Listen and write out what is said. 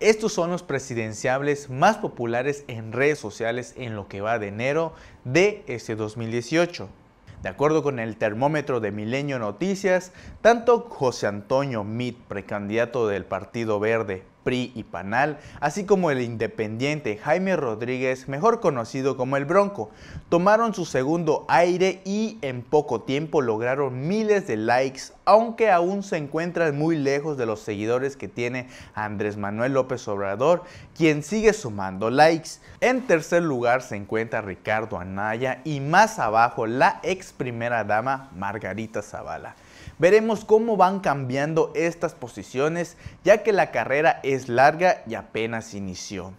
Estos son los presidenciables más populares en redes sociales en lo que va de enero de este 2018. De acuerdo con el termómetro de Milenio Noticias, tanto José Antonio Mit, precandidato del Partido Verde, PRI y PANAL, así como el independiente Jaime Rodríguez, mejor conocido como el Bronco, tomaron su segundo aire y en poco tiempo lograron miles de likes, aunque aún se encuentran muy lejos de los seguidores que tiene Andrés Manuel López Obrador, quien sigue sumando likes. En tercer lugar se encuentra Ricardo Anaya y más abajo la ex primera dama Margarita Zavala. Veremos cómo van cambiando estas posiciones, ya que la carrera es es larga y apenas inició.